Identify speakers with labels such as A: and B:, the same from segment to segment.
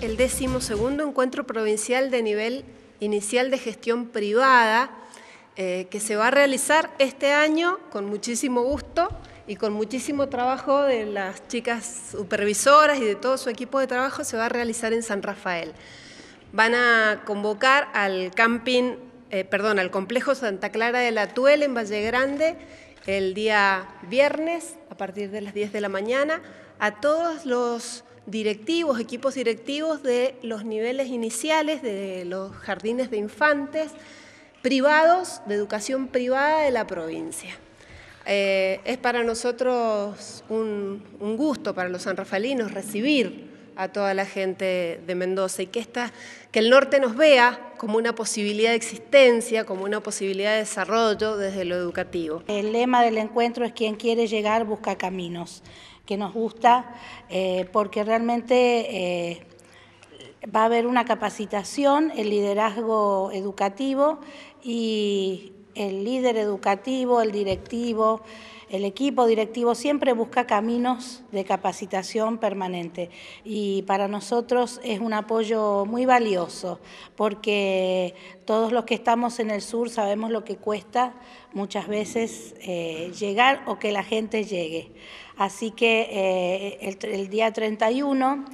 A: el segundo encuentro provincial de nivel inicial de gestión privada eh, que se va a realizar este año con muchísimo gusto y con muchísimo trabajo de las chicas supervisoras y de todo su equipo de trabajo se va a realizar en San Rafael. Van a convocar al camping, eh, perdón, al complejo Santa Clara de la Tuel en Valle Grande el día viernes a partir de las 10 de la mañana a todos los directivos, equipos directivos de los niveles iniciales de los jardines de infantes privados, de educación privada de la provincia. Eh, es para nosotros un, gusto, para los sanrafalinos, recibir a toda la gente de Mendoza y que, esta, que el norte nos vea como una posibilidad de existencia, como una posibilidad de desarrollo desde lo educativo. El lema del encuentro es quien quiere llegar busca
B: caminos que nos gusta, eh, porque realmente eh, va a haber una capacitación, el liderazgo educativo y el líder educativo, el directivo, el equipo directivo siempre busca caminos de capacitación permanente y para nosotros es un apoyo muy valioso porque todos los que estamos en el sur sabemos lo que cuesta muchas veces eh, llegar o que la gente llegue. Así que eh, el, día 31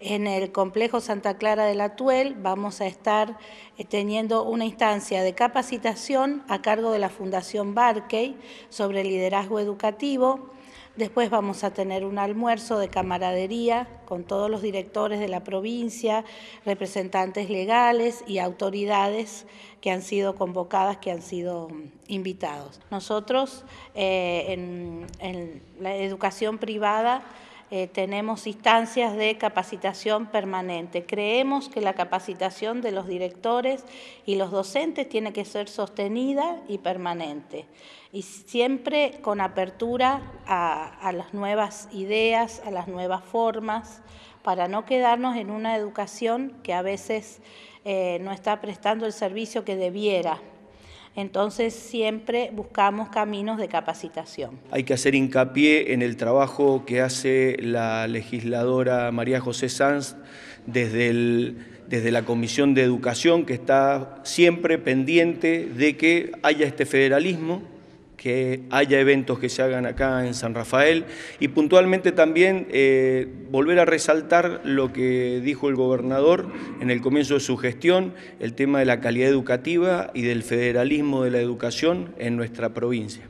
B: en el complejo Santa Clara de la Tuel vamos a estar eh, teniendo una instancia de capacitación a cargo de la Fundación Barkey sobre liderazgo educativo Después vamos a tener un almuerzo de camaradería con todos los directores de la provincia, representantes legales y autoridades que han sido convocadas, que han sido mm, invitados. Nosotros eh, en la educación privada eh, tenemos instancias de capacitación permanente. Creemos que la capacitación de los directores y los docentes tiene que ser sostenida y permanente y siempre con apertura a, las nuevas ideas, a las nuevas formas, para no quedarnos en una educación que a veces eh, no está prestando el servicio que debiera. Entonces siempre buscamos caminos de capacitación.
C: Hay que hacer hincapié en el trabajo que hace la legisladora María José Sanz desde desde la Comisión de Educación, que está siempre pendiente de que haya este federalismo, que haya eventos que se hagan acá en San Rafael y puntualmente también eh, volver a resaltar lo que dijo el gobernador en el comienzo de su gestión, el tema de la calidad educativa y del federalismo de la educación en nuestra provincia.